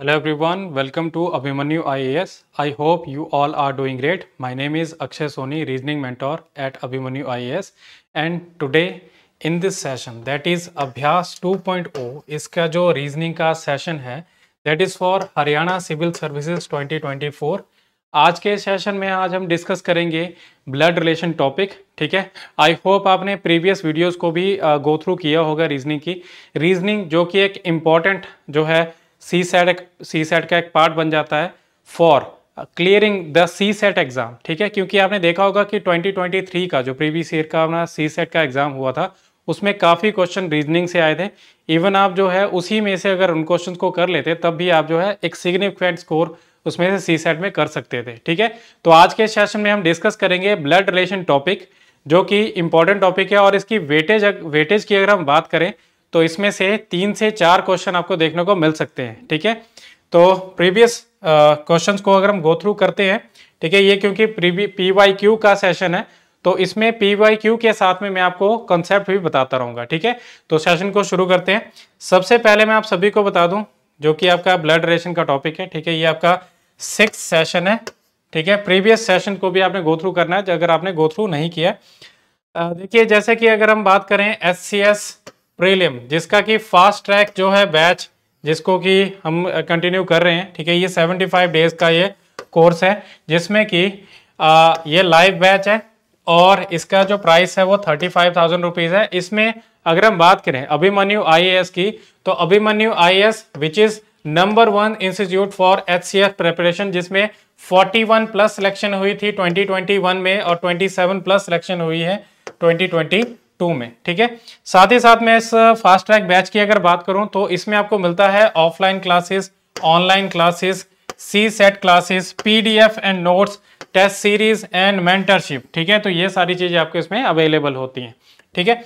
Hello everyone welcome to Abhimanyu IAS I hope you all are doing great my name is Akshay Soni reasoning mentor at Abhimanyu IAS and today in this session that is Abhyas 2.0 इसका जो reasoning का session है that is for Haryana civil services 2024 आज के session में आज हम discuss करेंगे ब्लड रिलेशन टॉपिक ठीक है आई होप आपने प्रीवियस वीडियोज़ को भी गो uh, थ्रू किया होगा रीजनिंग की रीजनिंग जो कि एक इम्पॉर्टेंट जो है सी सेट एक सी सेट का एक पार्ट बन जाता है for clearing the CSAT exam ठीक है क्योंकि आपने देखा होगा कि 2023 का जो प्रीवियस ईयर का अपना सी सेट का एग्ज़ाम हुआ था उसमें काफ़ी क्वेश्चन रीजनिंग से आए थे इवन आप जो है उसी में से अगर उन क्वेश्चन को कर लेते तब भी आप जो है एक सिग्निफिकेंट स्कोर उसमें से सी सेट में कर सकते थे ठीक है तो आज के सेशन में हम डिस्कस करेंगे ब्लड रिलेशन टॉपिक जो कि इंपॉर्टेंट टॉपिक है और इसकी वेटेज वेटेज की अगर हम बात करें तो इसमें से तीन से चार क्वेश्चन आपको देखने को मिल सकते हैं ठीक है तो प्रीवियस क्वेश्चन को अगर हम गो थ्रू करते हैं ठीक है ये क्योंकि पी वाई क्यू का सेशन है तो इसमें पी वाई क्यू के साथ में मैं आपको कॉन्सेप्ट भी बताता रहूंगा ठीक है तो सेशन को शुरू करते हैं सबसे पहले मैं आप सभी को बता दूं जो कि आपका ब्लड रिलेशन का टॉपिक है ठीक है ये आपका सिक्स सेशन है ठीक है प्रीवियस सेशन को भी आपने गो थ्रू करना है अगर आपने गो थ्रू नहीं किया देखिए जैसे कि अगर हम बात करें एस सी एस प्रीलिम जिसका कि फास्ट ट्रैक जो है बैच जिसको कि हम कंटिन्यू कर रहे हैं ठीक है ये 75 डेज का ये कोर्स है जिसमें कि ये लाइव बैच है और इसका जो प्राइस है वो थर्टी फाइव थाउजेंड रुपीज़ है इसमें अगर हम बात करें अभिमन्यु आईएएस की तो Abhimanyu IAS which is number one institute for H C F preparation जिसमें 41 प्लस सिलेक्शन हुई थी 2021 में और 27 प्लस सिलेक्शन हुई है ट्वेंटी टू में ठीक है साथ ही साथ मैं इस फास्ट ट्रैक बैच की अगर बात करूं तो इसमें आपको मिलता है offline classes online classes CSAT classes PDF and notes test series and mentorship ठीक है तो ये सारी चीज़ें आपको इसमें अवेलेबल होती हैं ठीक है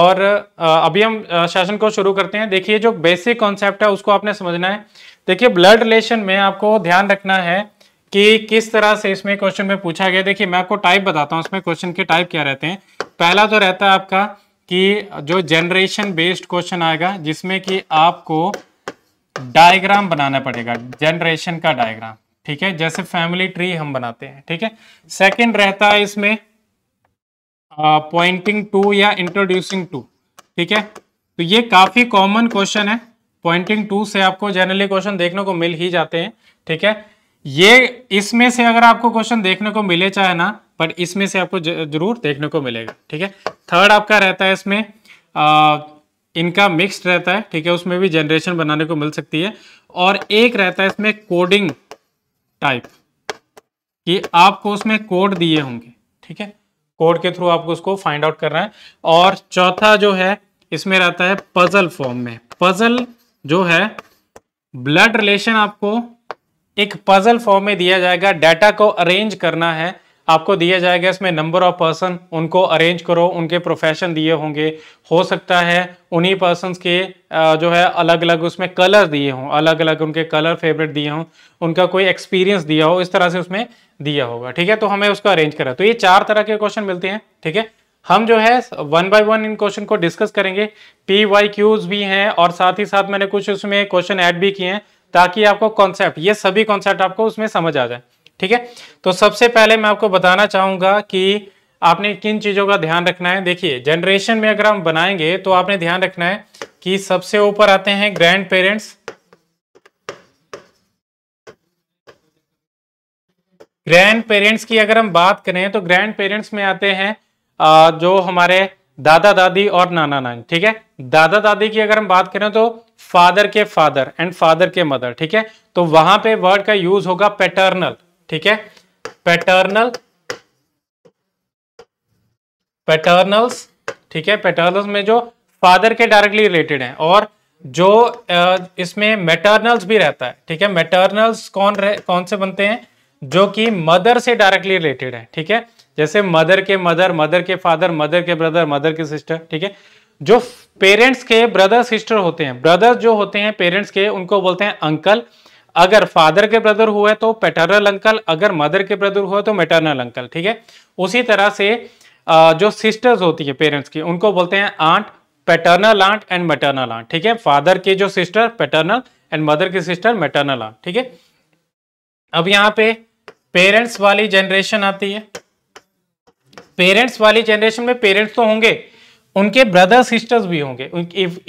और अभी हम सेशन को शुरू करते हैं देखिए जो बेसिक कॉन्सेप्ट है उसको आपने समझना है देखिए ब्लड रिलेशन में आपको ध्यान रखना है कि किस तरह से इसमें क्वेश्चन में पूछा गया देखिए मैं आपको टाइप बताता हूँ इसमें क्वेश्चन के टाइप क्या रहते हैं पहला तो रहता है आपका कि जो जनरेशन बेस्ड क्वेश्चन आएगा जिसमें कि आपको डायग्राम बनाना पड़ेगा जनरेशन का डायग्राम ठीक है जैसे फैमिली ट्री हम बनाते हैं ठीक है सेकंड रहता है इसमें पॉइंटिंग टू या इंट्रोड्यूसिंग टू ठीक है तो ये काफी कॉमन क्वेश्चन है पॉइंटिंग टू से आपको जनरली क्वेश्चन देखने को मिल ही जाते हैं ठीक है ये इसमें से अगर आपको क्वेश्चन देखने को मिले चाहे ना बट इसमें से आपको जरूर देखने को मिलेगा ठीक है थर्ड आपका रहता है इसमें आ, इनका मिक्स्ड रहता है ठीक है उसमें भी जनरेशन बनाने को मिल सकती है और एक रहता है इसमें कोडिंग टाइप कि आपको उसमें कोड दिए होंगे ठीक है कोड के थ्रू आपको उसको फाइंड आउट करना है और चौथा जो है इसमें रहता है पजल फॉर्म में पजल जो है ब्लड रिलेशन आपको एक पजल फॉर्म में दिया जाएगा डाटा को अरेंज करना है आपको दिया जाएगा इसमें नंबर ऑफ पर्सन उनको अरेंज करो उनके प्रोफेशन दिए होंगे हो सकता है उन्हीं पर्सन के जो है अलग अलग उसमें कलर दिए हों अलग अलग उनके कलर फेवरेट दिए हों उनका कोई एक्सपीरियंस दिया हो इस तरह से उसमें दिया होगा ठीक है तो हमें उसको अरेंज करा तो ये चार तरह के क्वेश्चन मिलते हैं ठीक है हम जो है वन बाय वन इन क्वेश्चन को डिस्कस करेंगे पी वाई क्यूज भी हैं और साथ ही साथ मैंने कुछ उसमें क्वेश्चन ऐड भी किए हैं ताकि आपको कॉन्सेप्ट ये सभी कॉन्सेप्ट आपको उसमें समझ आ जाए ठीक है तो सबसे पहले मैं आपको बताना चाहूंगा कि आपने किन चीज़ों का ध्यान रखना है देखिए जनरेशन में अगर हम बनाएंगे तो आपने ध्यान रखना है कि सबसे ऊपर आते हैं ग्रैंड पेरेंट्स ग्रैंड पेरेंट्स की अगर हम बात करें तो ग्रैंड पेरेंट्स में आते हैं जो हमारे दादा दादी और नाना नानी ठीक है दादा दादी की अगर हम बात करें तो फादर के फादर एंड फादर के मदर ठीक है तो वहां पे वर्ड का यूज होगा पैटर्नल ठीक है पैटर्नल पैटर्नल्स ठीक है पैटर्नल्स में जो फादर के डायरेक्टली रिलेटेड है और जो इसमें मेटर्नल्स भी रहता है ठीक है मेटर्नल्स कौन रह, कौन से बनते हैं जो कि मदर से डायरेक्टली रिलेटेड है ठीक है जैसे मदर के मदर मदर के फादर मदर के ब्रदर मदर के सिस्टर ठीक है जो पेरेंट्स के ब्रदर सिस्टर होते हैं ब्रदर जो होते हैं पेरेंट्स के उनको बोलते हैं अंकल अगर फादर के ब्रदर हुए तो पेटर्नल अंकल अगर मदर के ब्रदर हुए तो मेटर्नल अंकल ठीक है उसी तरह से जो सिस्टर्स होती है पेरेंट्स की उनको बोलते हैं aunt paternal aunt and maternal aunt ठीक है फादर के जो सिस्टर पेटर्नल एंड मदर के सिस्टर मेटर्नल आंट ठीक है अब यहाँ पे पेरेंट्स वाली जनरेशन आती है पेरेंट्स वाली जनरेशन में पेरेंट्स तो होंगे उनके ब्रदर सिस्टर्स भी होंगे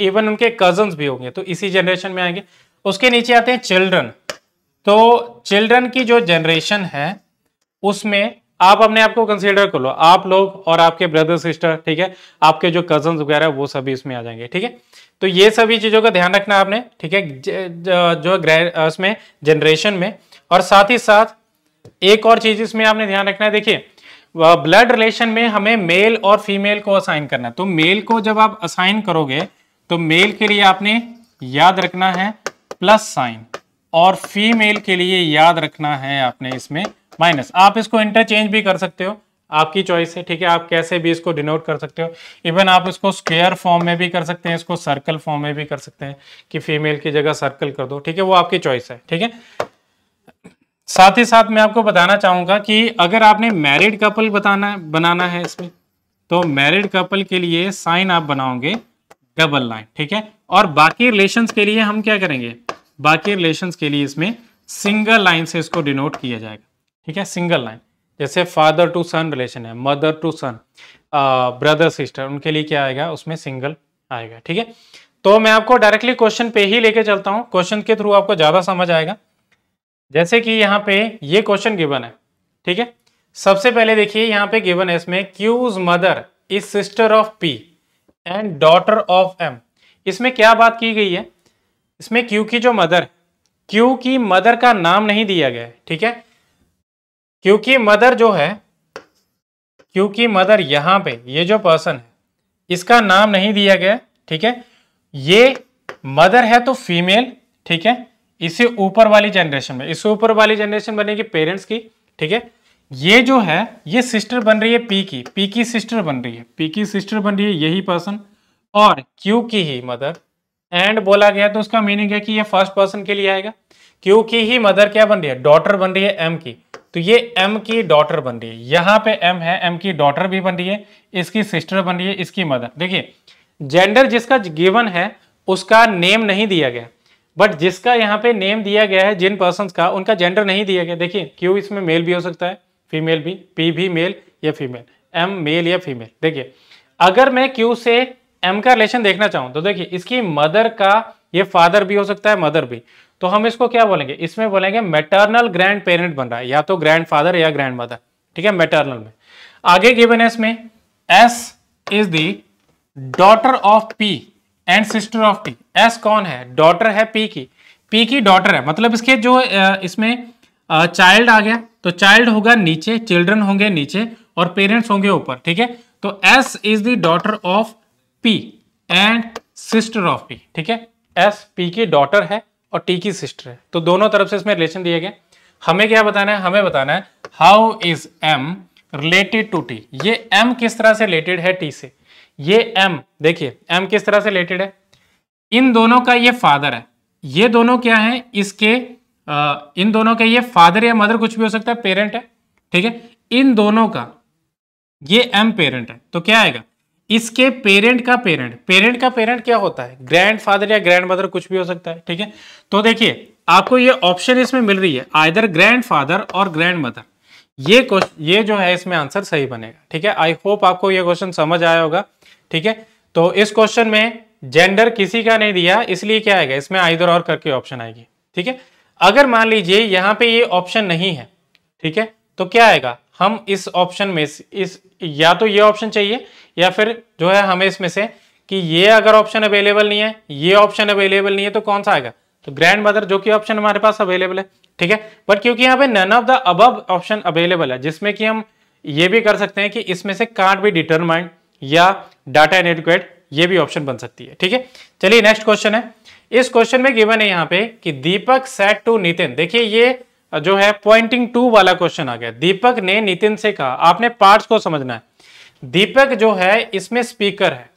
इवन उनके कजन्स भी होंगे तो इसी जनरेशन में आएंगे उसके नीचे आते हैं चिल्ड्रन तो चिल्ड्रन की जो जनरेशन है उसमें आप अपने आप को कंसीडर कर लो आप लोग और आपके ब्रदर सिस्टर ठीक है आपके जो कजन वगैरह वो सभी इसमें आ जाएंगे ठीक है तो ये सभी चीज़ों का ध्यान रखना आपने ठीक है जो उसमें जनरेशन में और साथ ही साथ एक और चीज़ इसमें आपने ध्यान रखना है देखिए ब्लड रिलेशन में हमें मेल और फीमेल को असाइन करना है तो मेल को जब आप असाइन करोगे तो मेल के लिए आपने याद रखना है प्लस साइन और फीमेल के लिए याद रखना है आपने इसमें माइनस आप इसको इंटरचेंज भी कर सकते हो आपकी चॉइस है ठीक है आप कैसे भी इसको डिनोट कर सकते हो इवन आप इसको स्क्वेयर फॉर्म में भी कर सकते हैं इसको सर्कल फॉर्म में भी कर सकते हैं कि फीमेल की जगह सर्कल कर दो ठीक है वो आपकी चॉइस है ठीक है साथ ही साथ मैं आपको बताना चाहूंगा कि अगर आपने मैरिड कपल बताना बनाना है इसमें तो मैरिड कपल के लिए साइन आप बनाओगे डबल लाइन ठीक है और बाकी रिलेशन के लिए हम क्या करेंगे बाकी रिलेशन के लिए इसमें सिंगल लाइन से इसको डिनोट किया जाएगा ठीक है सिंगल लाइन जैसे फादर टू सन रिलेशन है mother to son brother sister उनके लिए क्या आएगा उसमें सिंगल आएगा ठीक है तो मैं आपको डायरेक्टली क्वेश्चन पे ही लेके चलता हूँ क्वेश्चन के थ्रू आपको ज़्यादा समझ आएगा जैसे कि यहाँ पे ये क्वेश्चन गिवन है ठीक है सबसे पहले देखिए यहाँ पे गिवन है इसमें Qs mother is sister of P and daughter of M इसमें क्या बात की गई है इसमें क्यू की जो मदर क्यू की मदर का नाम नहीं दिया गया ठीक है क्योंकि मदर जो है क्यू की मदर यहां पे ये जो पर्सन है इसका नाम नहीं दिया गया ठीक है ये मदर है तो फीमेल ठीक है इसे ऊपर वाली जनरेशन में इससे ऊपर वाली जनरेशन बनेगी पेरेंट्स की ठीक है ये जो है ये सिस्टर बन रही है पी की पी की सिस्टर बन रही है पी की सिस्टर बन रही है यही पर्सन और क्यू की ही मदर एंड बोला गया तो उसका मीनिंग है कि ये फर्स्ट पर्सन के लिए आएगा क्यू की ही मदर क्या बन रही है डॉटर बन रही है एम की तो ये एम की डॉटर बन रही है यहाँ पे एम है एम की डॉटर भी बन रही है इसकी सिस्टर बन रही है इसकी मदर देखिए जेंडर जिसका गिवन है उसका नेम नहीं दिया गया बट जिसका यहाँ पे नेम दिया गया है जिन पर्सन का उनका जेंडर नहीं दिया गया देखिए क्यू इसमें मेल भी हो सकता है फीमेल भी पी भी मेल या फीमेल एम मेल या फीमेल देखिए अगर मैं क्यू से एम का रिलेशन देखना चाहूँ तो देखिए इसकी मदर का ये फादर भी हो सकता है मदर भी तो हम इसको क्या बोलेंगे इसमें बोलेंगे मेटर्नल ग्रैंड पेरेंट बन रहा है या तो ग्रैंड फादर या ग्रैंड मदर ठीक है मेटर्नल में आगे गिवन है इसमें S is the daughter of P and sister of P S कौन है डॉटर है पी की पी की डॉटर है मतलब इसके जो इसमें चाइल्ड आ गया तो चाइल्ड होगा नीचे चिल्ड्रन होंगे नीचे और पेरेंट्स होंगे ऊपर ठीक है तो S is the daughter of P and sister of P ठीक है एस पी की डॉटर है और टी की सिस्टर है तो दोनों तरफ से इसमें रिलेशन दिए गए हमें क्या बताना है हमें बताना है how is M related to T ये एम किस तरह से रिलेटेड है टी से ये एम देखिए एम किस तरह से रिलेटेड है इन दोनों का ये फादर है ये दोनों क्या है इसके आ, इन दोनों का ये फादर या मदर कुछ भी हो सकता है पेरेंट है ठीक है इन दोनों का ये एम पेरेंट है तो क्या आएगा इसके पेरेंट का पेरेंट पेरेंट का पेरेंट क्या होता है ग्रैंड फादर या ग्रैंड मदर कुछ भी हो सकता है ठीक है तो देखिए आपको ये ऑप्शन इसमें मिल रही है आइदर ग्रैंड फादर और ग्रैंड मदर ये क्वेश्चन ये जो है इसमें आंसर सही बनेगा ठीक है आई होप आपको ये क्वेश्चन समझ आया होगा ठीक है तो इस क्वेश्चन में जेंडर किसी का नहीं दिया इसलिए क्या आएगा इसमें आइधर और करके ऑप्शन आएगी ठीक है अगर मान लीजिए यहाँ पे ये ऑप्शन नहीं है ठीक है तो क्या आएगा हम इस ऑप्शन में इस या तो ये ऑप्शन चाहिए या फिर जो है हमें इसमें से कि ये अगर ऑप्शन अवेलेबल नहीं है ये ऑप्शन अवेलेबल नहीं है तो कौन सा आएगा तो ग्रैंड मदर जो कि ऑप्शन हमारे पास अवेलेबल है ठीक है बट क्योंकि यहाँ पे none of the above option available है जिसमें कि हम ये भी कर सकते हैं कि इसमें से कार्ड भी डिटरमाइंड या डाटा इनएडिक्वेट ये भी ऑप्शन बन सकती है ठीक है चलिए नेक्स्ट क्वेश्चन है इस क्वेश्चन में गिवन है यहाँ पे कि दीपक सेट टू नितिन देखिए ये जो है पॉइंटिंग टू वाला क्वेश्चन आ गया दीपक ने नितिन से कहा आपने पार्ट्स को समझना है दीपक जो है इसमें स्पीकर है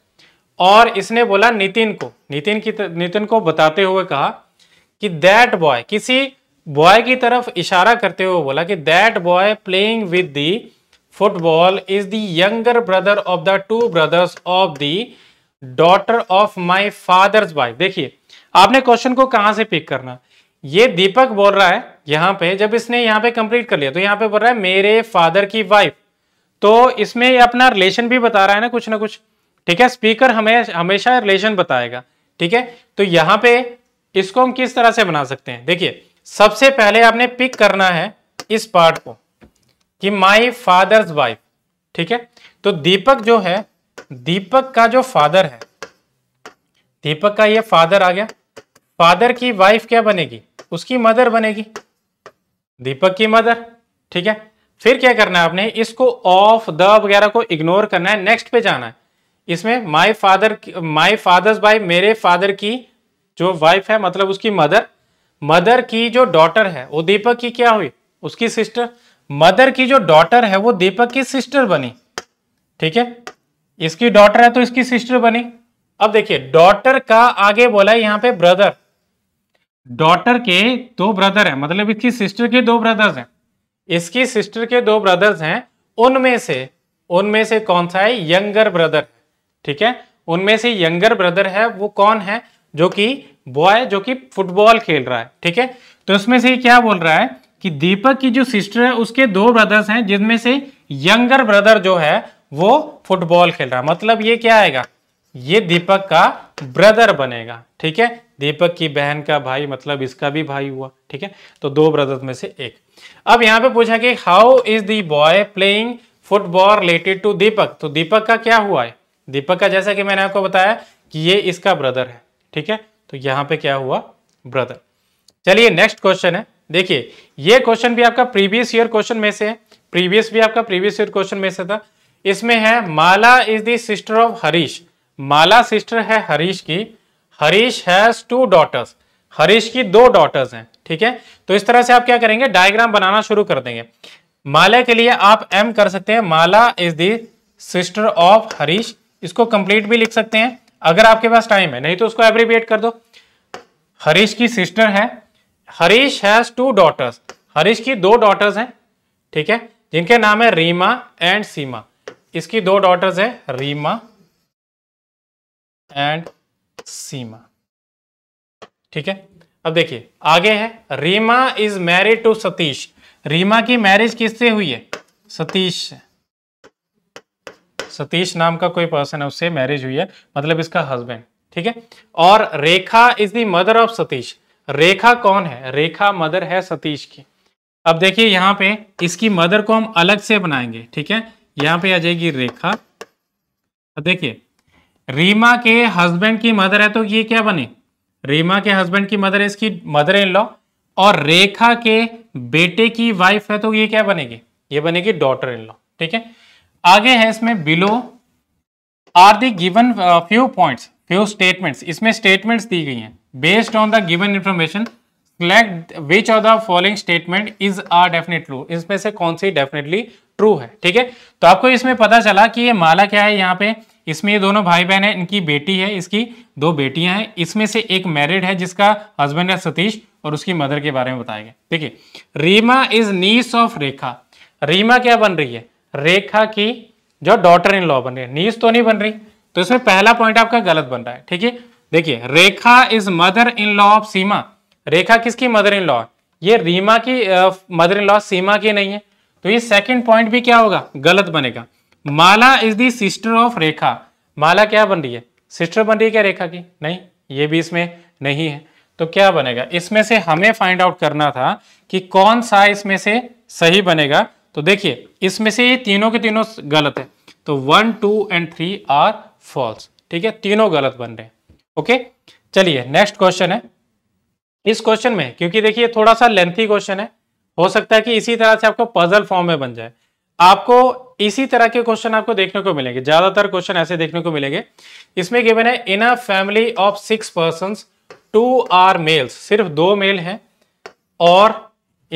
और इसने बोला नितिन को नितिन की नितिन को बताते हुए कहा कि दैट बॉय किसी बॉय की तरफ इशारा करते हुए बोला कि that boy playing with the football is the younger brother of the two brothers of the daughter of my father's wife देखिए आपने क्वेश्चन को कहां से पिक करना ये दीपक बोल रहा है यहां पे जब इसने यहां पे कंप्लीट कर लिया तो यहां पे बोल रहा है मेरे फादर की वाइफ तो इसमें ये अपना रिलेशन भी बता रहा है ना कुछ ना कुछ ठीक है स्पीकर हमें हमेशा रिलेशन बताएगा ठीक है तो यहां पे इसको हम किस तरह से बना सकते हैं देखिए सबसे पहले आपने पिक करना है इस पार्ट को कि माई फादर्स वाइफ ठीक है तो दीपक जो है दीपक का जो फादर है दीपक का ये फादर आ गया फादर की वाइफ क्या बनेगी उसकी मदर बनेगी दीपक की मदर ठीक है फिर क्या करना है आपने इसको ऑफ द वगैरह को इग्नोर करना है नेक्स्ट पे जाना है इसमें my father my father's wife मेरे फादर की जो वाइफ है मतलब उसकी मदर मदर की जो डॉटर है वो दीपक की क्या हुई उसकी सिस्टर मदर की जो डॉटर है वो दीपक की सिस्टर बनी ठीक है इसकी डॉटर है तो इसकी सिस्टर बनी अब देखिए डॉटर का आगे बोला यहां यहाँ पे ब्रदर डॉटर के दो ब्रदर है मतलब इसकी सिस्टर के दो ब्रदर्स हैं इसकी सिस्टर के दो ब्रदर्स हैं उनमें से उनमें से कौन सा है यंगर ब्रदर ठीक है उनमें से यंगर ब्रदर है वो कौन है जो कि बॉय जो कि फुटबॉल खेल रहा है ठीक है तो इसमें से क्या बोल रहा है कि दीपक की जो सिस्टर है उसके दो ब्रदर्स हैं जिनमें से यंगर ब्रदर जो है वो फुटबॉल खेल रहा है मतलब ये क्या आएगा ये दीपक का ब्रदर बनेगा ठीक है दीपक की बहन का भाई मतलब इसका भी भाई हुआ ठीक है तो दो ब्रदर्स में से एक अब यहां पे पूछा कि how is the boy playing football related to Deepak तो दीपक का क्या हुआ है दीपक का जैसा कि मैंने आपको बताया कि ये इसका ब्रदर है ठीक है तो यहां पे क्या हुआ ब्रदर चलिए नेक्स्ट क्वेश्चन है देखिए ये क्वेश्चन भी आपका प्रीवियस ईयर क्वेश्चन में से है प्रीवियस भी आपका प्रीवियस ईयर क्वेश्चन में से था इसमें है Mala is the sister of Harish Mala sister है हरीश की Harish has two daughters Harish की दो डॉटर्स हैं ठीक है तो इस तरह से आप क्या करेंगे डायग्राम बनाना शुरू कर देंगे माला के लिए आप एम कर सकते हैं Mala is the sister of Harish इसको कंप्लीट भी लिख सकते हैं अगर आपके पास टाइम है नहीं तो उसको एब्रीबिएट कर दो हरीश की सिस्टर है Harish has two daughters Harish की दो डॉटर्स हैं ठीक है जिनके नाम है रीमा एंड सीमा इसकी दो डॉटर्स है रीमा एंड सीमा ठीक है अब देखिए आगे है Reema is married to Satish Reema की मैरिज किससे हुई है सतीश से सतीश नाम का कोई पर्सन है उससे मैरिज हुई है मतलब इसका हस्बैंड ठीक है और Rekha is the mother of Satish Rekha कौन है रेखा मदर है सतीश की अब देखिए यहाँ पे इसकी मदर को हम अलग से बनाएंगे ठीक है यहाँ पे आ जाएगी रेखा अब देखिए रीमा के हस्बैंड की मदर है तो ये क्या बने रीमा के हस्बैंड की मदर है इसकी मदर इन लॉ और रेखा के बेटे की वाइफ है तो ये क्या बनेगी ये बनेगी डॉटर इन लॉ ठीक है आगे है इसमें below are the given few points few statements इसमें स्टेटमेंट्स दी गई हैं based on the given information select which of the following statement is are definite true इसमें से कौन सी डेफिनेटली ट्रू है ठीक है तो आपको इसमें पता चला कि ये माला क्या है यहाँ पे इसमें ये दोनों भाई बहन है इनकी बेटी है इसकी दो बेटियां हैं इसमें से एक मैरिड है जिसका हस्बैंड है सतीश और उसकी मदर के बारे में बताया गया ठीक है Reema is niece of Rekha Reema क्या बन रही है रेखा की जो डॉटर इन लॉ बन रही है नीस तो नहीं बन रही तो इसमें पहला पॉइंट आपका गलत बन रहा है ठीक है देखिए Rekha is mother in law of Seema Rekha किसकी मदर इन लॉ है ये रीमा की मदर इन लॉ सीमा की नहीं है तो ये सेकंड पॉइंट भी क्या होगा गलत बनेगा Mala is the sister of Rekha Mala क्या बन रही है सिस्टर बन रही है क्या रेखा की नहीं ये भी इसमें नहीं है तो क्या बनेगा इसमें से हमें फाइंड आउट करना था कि कौन सा इसमें से सही बनेगा तो देखिए इसमें से ये तीनों के तीनों गलत है तो one two and three are false ठीक है तीनों गलत बन रहे हैं ओके चलिए नेक्स्ट क्वेश्चन है इस क्वेश्चन में क्योंकि देखिए थोड़ा सा लेंथी क्वेश्चन है हो सकता है कि इसी तरह से आपको पजल फॉर्म में बन जाए आपको इसी तरह के क्वेश्चन आपको देखने को मिलेंगे ज्यादातर क्वेश्चन ऐसे देखने को मिलेंगे इसमें गिवन है in a family of six person two are males सिर्फ दो मेल हैं और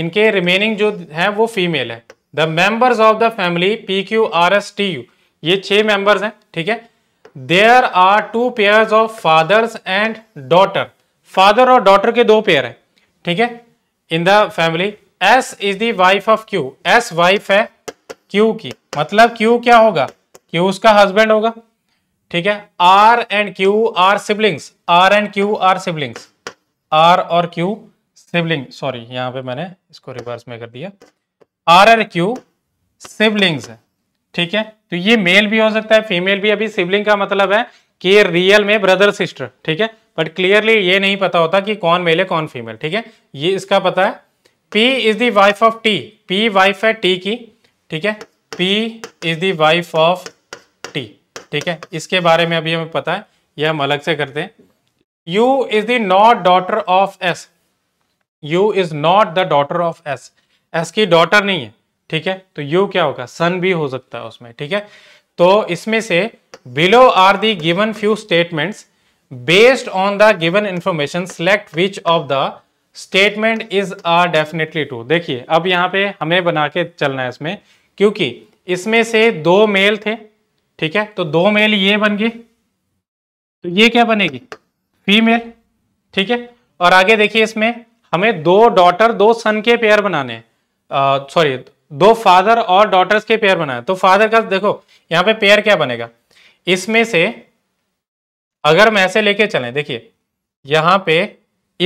इनके रिमेनिंग जो है वो फीमेल है the members of the family P Q R S T U ये छह मेंबर्स हैं ठीक है there are two pair of fathers and daughter father और डॉटर के दो पेयर हैं ठीक है in the family S is wife of Q S wife है क्यू की मतलब क्यू क्या होगा क्यू उसका हस्बैंड होगा ठीक है R and Q are siblings R and Q are siblings R और क्यू सिबलिंग सॉरी यहां पे मैंने इसको रिवर्स में कर दिया आर आर क्यू सिबलिंग्स है ठीक है तो ये मेल भी हो सकता है फीमेल भी अभी सिबलिंग का मतलब है कि रियल में ब्रदर सिस्टर ठीक है बट क्लियरली ये नहीं पता होता कि कौन मेल है कौन फीमेल ठीक है ये इसका पता है P is the wife of T P wife है टी की ठीक है P is the wife of T ठीक है इसके बारे में अभी हमें पता है यह हम अलग से करते हैं U is that daughter of S U is not the daughter of S S की डॉटर नहीं है ठीक है तो यू क्या होगा सन भी हो सकता है उसमें ठीक है तो इसमें से below are the given few statements based on the given information select which of the statement is are definitely true देखिए अब यहां पे हमें बना के चलना है इसमें क्योंकि इसमें से दो मेल थे ठीक है तो दो मेल ये बन गए तो ये क्या बनेगी फीमेल ठीक है और आगे देखिए इसमें हमें दो डॉटर दो सन के पेयर बनाने हैं सॉरी दो फादर और डॉटर्स के पेयर बनाए तो फादर का देखो यहाँ पे पेयर क्या बनेगा इसमें से अगर मैं ऐसे लेके चलें देखिए यहाँ पे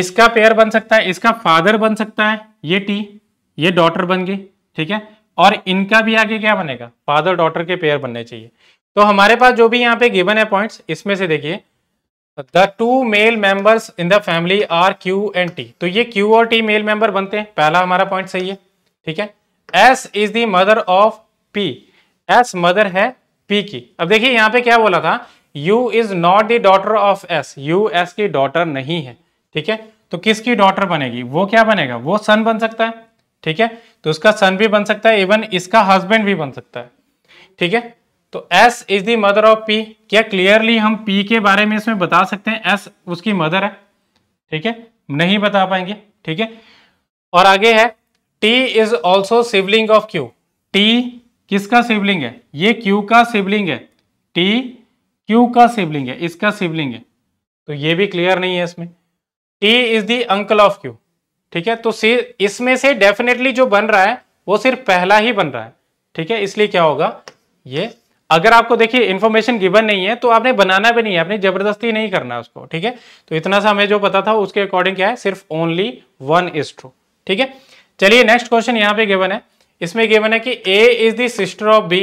इसका पेयर बन सकता है इसका फादर बन सकता है ये टी ये डॉटर बन गई ठीक है और इनका भी आगे क्या बनेगा फादर डॉटर के पेयर बनने चाहिए तो हमारे पास जो भी यहाँ पे गिवन है पॉइंट्स इसमें से देखिए the two male members in the family are Q and T तो ये क्यू और टी मेल मेंबर बनते हैं पहला हमारा पॉइंट सही है ठीक है S is the mother of P S mother है पी की अब देखिए यहां पे क्या बोला था U is not the daughter of S U S की डॉटर नहीं है ठीक है तो किसकी डॉटर बनेगी वो क्या बनेगा वो सन बन सकता है ठीक है तो उसका सन भी बन सकता है इवन इसका हस्बैंड भी बन सकता है ठीक है तो S is the mother of P क्या क्लियरली हम पी के बारे में इसमें बता सकते हैं एस उसकी मदर है ठीक है नहीं बता पाएंगे ठीक है और आगे है T is also sibling of Q T किसका सिबलिंग है ये क्यू का सिबलिंग है टी क्यू का सिबलिंग है इसका सिबलिंग है तो ये भी क्लियर नहीं है इसमें T is the uncle of Q ठीक है तो इसमें से डेफिनेटली जो बन रहा है वो सिर्फ पहला ही बन रहा है ठीक है इसलिए क्या होगा ये अगर आपको देखिए इन्फॉर्मेशन गिवन नहीं है तो आपने बनाना भी नहीं है आपने जबरदस्ती नहीं करना उसको ठीक है तो इतना सा हमें जो पता था उसके अकॉर्डिंग क्या है सिर्फ ओनली वन इज ट्रू ठीक है चलिए नेक्स्ट क्वेश्चन यहाँ पे गिवन है इसमें गिवन है कि A is the sister of B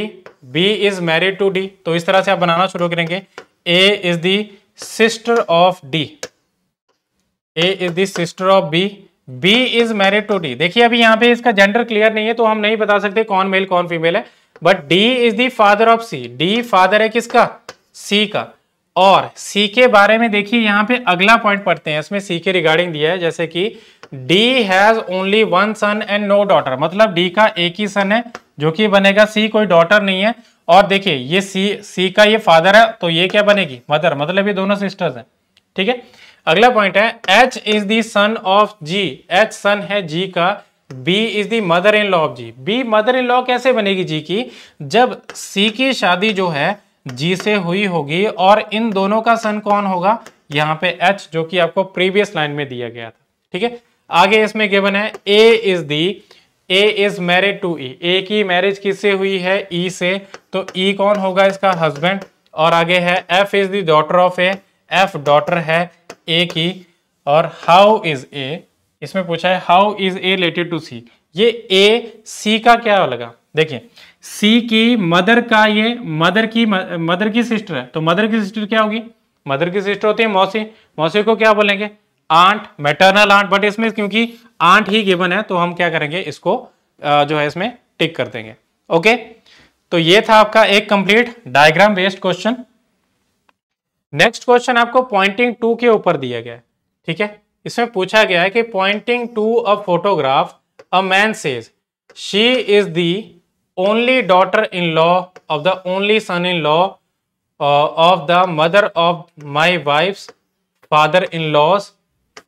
B is married to D तो इस तरह से आप बनाना शुरू करेंगे A is the sister of D A is the sister of B B is married to D देखिए अभी यहाँ पे इसका जेंडर क्लियर नहीं है तो हम नहीं बता सकते कौन मेल कौन फीमेल है but D is the father of C D father है किसका सी का और सी के बारे में देखिए यहाँ पे अगला पॉइंट पढ़ते हैं इसमें सी के रिगार्डिंग दिया है जैसे कि D has only one son and no daughter मतलब डी का एक ही सन है जो कि बनेगा सी कोई डॉटर नहीं है और देखिए ये सी सी का ये फादर है तो ये क्या बनेगी मदर मतलब ये दोनों सिस्टर्स हैं ठीक है अगला पॉइंट है H is the son of G H son है जी का B is the mother in law of G B mother in law कैसे बनेगी जी की जब सी की शादी जो है जी से हुई होगी और इन दोनों का सन कौन होगा यहाँ पे एच जो कि आपको प्रीवियस लाइन में दिया गया था ठीक है आगे इसमें गिवन है A is the A is married to E A की मैरिज किससे हुई है ई e से तो ई e कौन होगा इसका हस्बैंड और आगे है F is the daughter of A F daughter है ए की और हाउ इज ए इसमें पूछा है how is A related to C ये ए सी का क्या लगा देखिए सी की मदर का ये मदर की मदर की सिस्टर है तो मदर की सिस्टर क्या होगी मदर की सिस्टर होती है मौसी मौसी को क्या बोलेंगे आंट मैटर्नल आंट बट इसमें क्योंकि आंट ही गिवन है तो हम क्या करेंगे इसको जो है इसमें टिक कर देंगे ओके तो ये था आपका एक complete diagram based question next question आपको पॉइंटिंग टू के ऊपर दिया गया है ठीक है इसमें पूछा गया है कि pointing to a photograph a man says she is the only daughter in law of the only son in law of the mother of my wife father in law's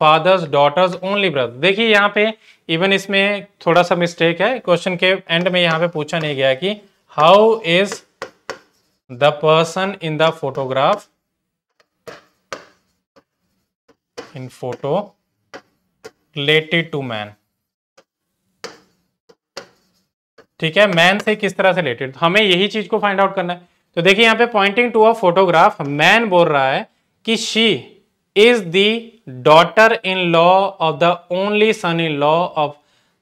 father's daughter's only brother देखिए यहाँ पे even इसमें थोड़ा सा mistake है question के and में यहाँ पे पूछा नहीं गया कि how is the person in the photograph in photo related to man ठीक है मैन से किस तरह से रिलेटेड तो हमें यही चीज को फाइंड आउट करना है तो देखिए यहां पे pointing to a photograph man बोल रहा है कि she is the daughter in law of the only son in law of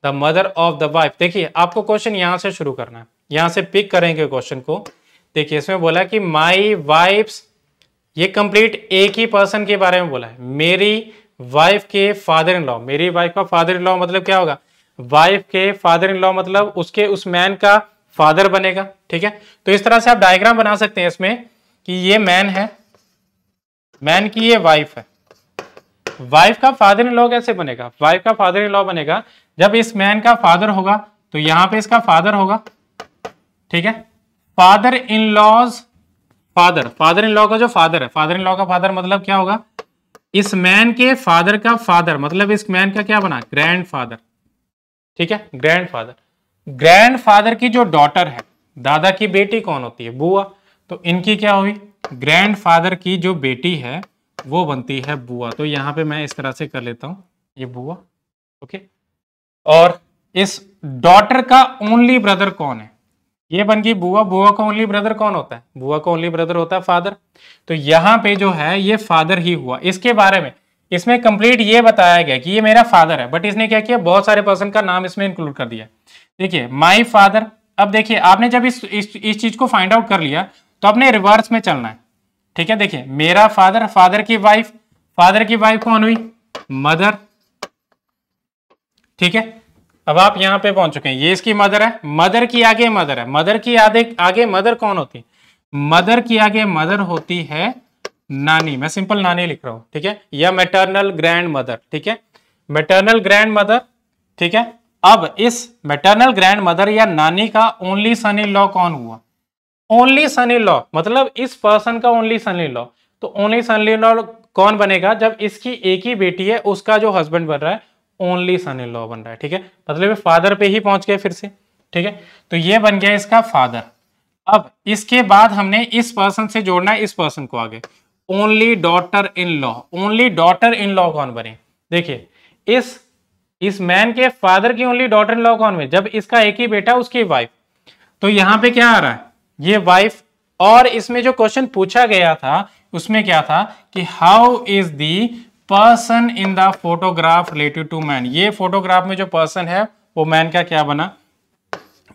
the mother of the wife देखिए आपको क्वेश्चन यहां से शुरू करना है यहां से पिक करेंगे क्वेश्चन को देखिए इसमें बोला कि माई वाइफ ये कंप्लीट एक ही पर्सन के बारे में बोला है मेरी वाइफ के फादर इन लॉ मेरी वाइफ का फादर इन लॉ मतलब क्या होगा वाइफ के फादर इन लॉ मतलब उसके उस मैन का फादर बनेगा ठीक है तो इस तरह से आप डायग्राम बना सकते हैं इसमें कि ये मैन है मैन की ये वाइफ है वाइफ का फादर इन लॉ कैसे बनेगा वाइफ का फादर इन लॉ बनेगा जब इस मैन का फादर होगा तो यहां पे इसका फादर होगा ठीक है father in law's father father in law का जो फादर है फादर इन लॉ का फादर मतलब क्या होगा इस मैन के फादर का फादर मतलब इस मैन का क्या बना ग्रैंड फादर ठीक है ग्रैंड फादर ग्रैंड फादर की जो डॉटर है दादा की बेटी कौन होती है बुआ तो इनकी क्या हुई ग्रैंडफादर की जो बेटी है वो बनती है बुआ तो यहाँ पे मैं इस तरह से कर लेता हूँ ये बुआ ओके और इस डॉटर का ओनली ब्रदर कौन है ये बन गई बुआ बुआ का ओनली ब्रदर कौन होता है बुआ का ओनली ब्रदर होता है फादर तो यहाँ पे जो है ये फादर ही हुआ इसके बारे में इसमें कंप्लीट ये बताया गया कि ये मेरा फादर है बट इसने क्या किया बहुत सारे पर्सन का नाम इसमें इंक्लूड कर दिया देखिए माई फादर अब देखिए आपने जब इस इस, इस चीज को फाइंड आउट कर लिया तो अपने रिवर्स में चलना है ठीक है देखिए मेरा फादर फादर की वाइफ फादर की वाइफ कौन हुई मदर ठीक है अब आप यहां पे पहुंच चुके हैं ये इसकी मदर है मदर की आगे मदर है मदर की आगे आगे मदर कौन होती है मदर की आगे मदर होती है नानी मैं सिंपल नानी लिख रहा हूं ठीक है या मेटर्नल ग्रैंड मदर ठीक है मेटर्नल ग्रैंड मदर ठीक है अब इस मेटर्नल ग्रैंड मदर या नानी का ओनली सन इन लॉ कौन हुआ ओनली सन इन लॉ मतलब इस पर्सन का ओनली सन इन लॉ तो ओनली सन इन लॉ कौन बनेगा जब इसकी एक ही बेटी है उसका जो हस्बैंड बन रहा है ओनली सन इन लॉ बन रहा है ठीक है मतलब फादर पे ही पहुंच गए फिर से ठीक है तो ये बन गया इसका फादर अब इसके बाद हमने इस पर्सन से जोड़ना है इस पर्सन को आगे only daughter in law only daughter in law कौन बने देखिए इस इस मैन के फादर की ओनली डॉटर इन लॉ कौन बने जब इसका एक ही बेटा उसकी वाइफ तो यहाँ पे क्या आ रहा है ये वाइफ और इसमें जो क्वेश्चन पूछा गया था उसमें क्या था कि how is the person in the photograph relative to man ये फोटोग्राफ में जो पर्सन है वो मैन का क्या बना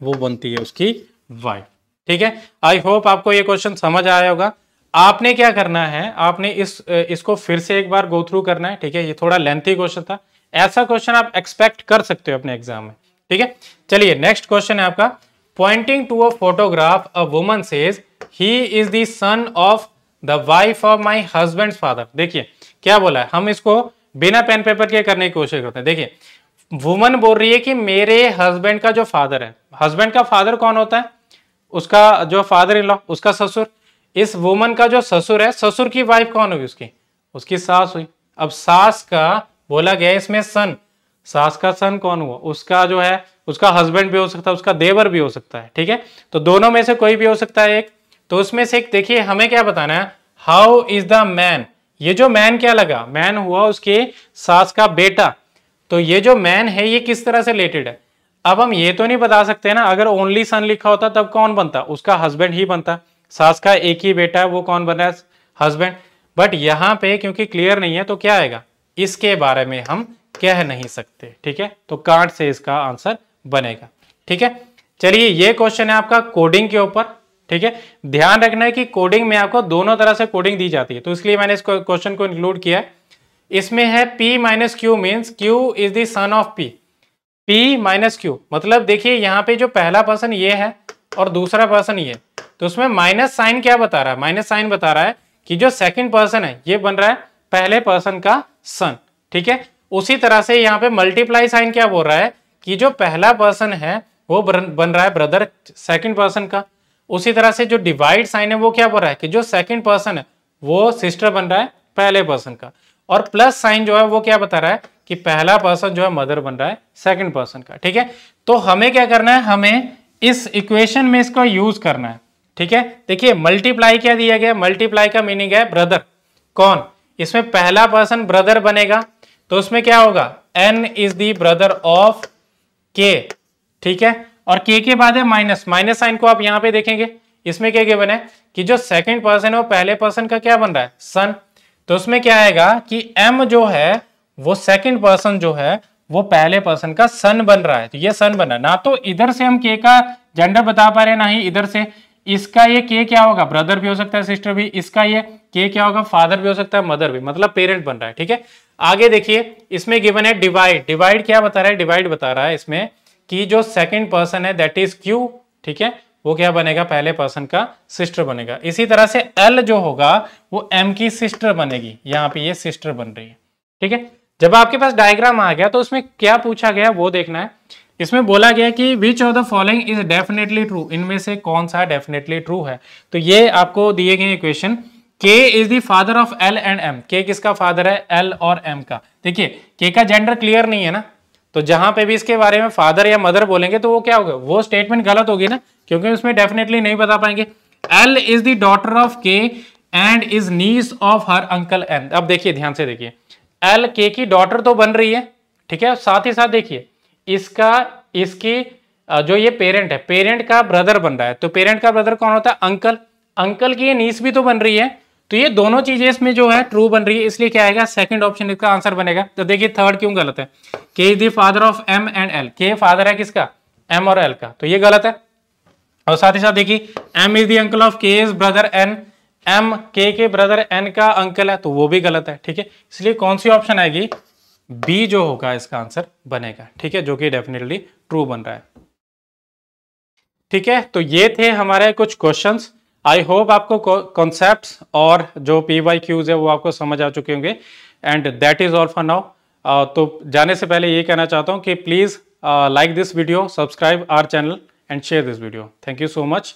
वो बनती है उसकी वाइफ ठीक है आई होप आपको ये क्वेश्चन समझ आया होगा आपने क्या करना है आपने इस इसको फिर से एक बार गो थ्रू करना है ठीक है ये थोड़ा लेंथी क्वेश्चन था ऐसा क्वेश्चन आप एक्सपेक्ट कर सकते हो अपने एग्जाम में ठीक है चलिए नेक्स्ट क्वेश्चन है आपका pointing to a photograph, a woman says, he is the son of the wife of my husband's father. देखिए क्या बोला है हम इसको बिना पेन पेपर के करने की कोशिश करते हैं देखिए वुमन बोल रही है कि मेरे हस्बैंड का जो फादर है हस्बैंड का फादर कौन होता है उसका जो फादर इन लॉ उसका ससुर इस वुमन का जो ससुर है ससुर की वाइफ कौन होगी उसकी उसकी सास हुई अब सास का बोला गया इसमें सन सास का सन कौन हुआ उसका जो है उसका हस्बैंड भी हो सकता है उसका देवर भी हो सकता है ठीक है तो दोनों में से कोई भी हो सकता है एक तो उसमें से एक देखिए हमें क्या बताना है हाउ इज द मैन ये जो मैन क्या लगा मैन हुआ उसके सास का बेटा तो ये जो मैन है ये किस तरह से रिलेटेड है अब हम ये तो नहीं बता सकते ना अगर ओनली सन लिखा होता तब कौन बनता उसका हस्बैंड ही बनता सास का एक ही बेटा है वो कौन बना है हस्बैंड बट यहाँ पे क्योंकि क्लियर नहीं है तो क्या आएगा इसके बारे में हम कह नहीं सकते ठीक है तो काट से इसका आंसर बनेगा ठीक है चलिए ये क्वेश्चन है आपका कोडिंग के ऊपर ठीक है ध्यान रखना है कि कोडिंग में आपको दोनों तरह से कोडिंग दी जाती है तो इसलिए मैंने इस क्वेश्चन को इंक्लूड किया है इसमें है p minus Q means Q is the son of p p minus Q मतलब देखिए यहाँ पे जो पहला पर्सन ये है और दूसरा पर्सन ये तो उसमें माइनस साइन क्या बता रहा है माइनस साइन बता रहा है कि जो सेकंड पर्सन है ये बन रहा है पहले पर्सन का सन ठीक है उसी तरह से यहाँ पे मल्टीप्लाई साइन क्या बोल रहा है कि जो पहला पर्सन है वो बन रहा है ब्रदर सेकंड पर्सन का उसी तरह से जो डिवाइड साइन है वो क्या बन रहा है कि जो सेकंड पर्सन है वो सिस्टर बन रहा है पहले पर्सन का और प्लस साइन जो है वो क्या बता रहा है कि पहला पर्सन जो है मदर बन रहा है सेकंड पर्सन का ठीक है तो हमें क्या करना है हमें इस इक्वेशन में इसको यूज करना है ठीक है देखिए मल्टीप्लाई क्या दिया गया मल्टीप्लाई का मीनिंग है ब्रदर कौन इसमें पहला पर्सन ब्रदर बनेगा तो उसमें क्या होगा N is the brother of K ठीक है और के के बाद है माइनस माइनस साइन को आप यहाँ पे देखेंगे इसमें क्या क्या बना है कि जो सेकंड पर्सन है वो पहले पर्सन का क्या बन रहा है सन तो उसमें क्या आएगा कि एम जो है वो सेकंड पर्सन जो है वो पहले पर्सन का सन बन रहा है तो ये सन बना ना तो इधर से हम के का जेंडर बता पा रहे ना ही इधर से इसका ये के क्या होगा ब्रदर भी हो सकता है सिस्टर भी इसका ये के क्या होगा फादर भी हो सकता है मदर भी मतलब पेरेंट बन रहा है ठीक है आगे देखिए इसमें गिवन है डिवाइड डिवाइड क्या बता रहा है डिवाइड बता रहा है इसमें कि जो सेकंड पर्सन है दैट इज क्यू ठीक है वो क्या बनेगा पहले पर्सन का सिस्टर बनेगा इसी तरह से एल जो होगा वो एम की सिस्टर बनेगी यहाँ पे ये सिस्टर बन रही है ठीक है जब आपके पास डायग्राम आ गया तो उसमें क्या पूछा गया वो देखना है इसमें बोला गया कि which of the following is definitely true इनमें से कौन सा डेफिनेटली ट्रू है तो ये आपको दिए गए equation K is the father of L and M K किसका फादर है एल और एम का देखिए के का जेंडर क्लियर नहीं है ना तो जहां पे भी इसके बारे में फादर या मदर बोलेंगे तो वो क्या होगा वो स्टेटमेंट गलत होगी ना क्योंकि उसमें डेफिनेटली नहीं बता पाएंगे L is the daughter of K and is niece of her uncle M अब देखिए ध्यान से देखिए एल के की डॉटर तो बन रही है ठीक है साथ ही साथ देखिए इसका इसकी जो ये पेरेंट है पेरेंट का ब्रदर बन रहा है तो पेरेंट का ब्रदर कौन होता है अंकल अंकल की ये नीस भी तो बन रही है तो ये दोनों चीजें इसमें जो है ट्रू बन रही है इसलिए क्या आएगा सेकंड ऑप्शन इसका आंसर बनेगा तो देखिए थर्ड क्यों गलत है K is the father of M and L K father है किसका एम और एल का तो ये गलत है और साथ ही साथ देखिए M is the uncle of K is brother N M के के ब्रदर एन का अंकल है तो वो भी गलत है ठीक है इसलिए कौन सी ऑप्शन आएगी बी जो होगा इसका आंसर बनेगा ठीक है जो कि डेफिनेटली ट्रू बन रहा है ठीक है तो ये थे हमारे कुछ क्वेश्चंस आई होप आपको कॉन्सेप्ट और जो पी वाई क्यूज है वो आपको समझ आ चुके होंगे and that is all for now तो जाने से पहले ये कहना चाहता हूँ कि please like this video subscribe our channel and share this video thank you so much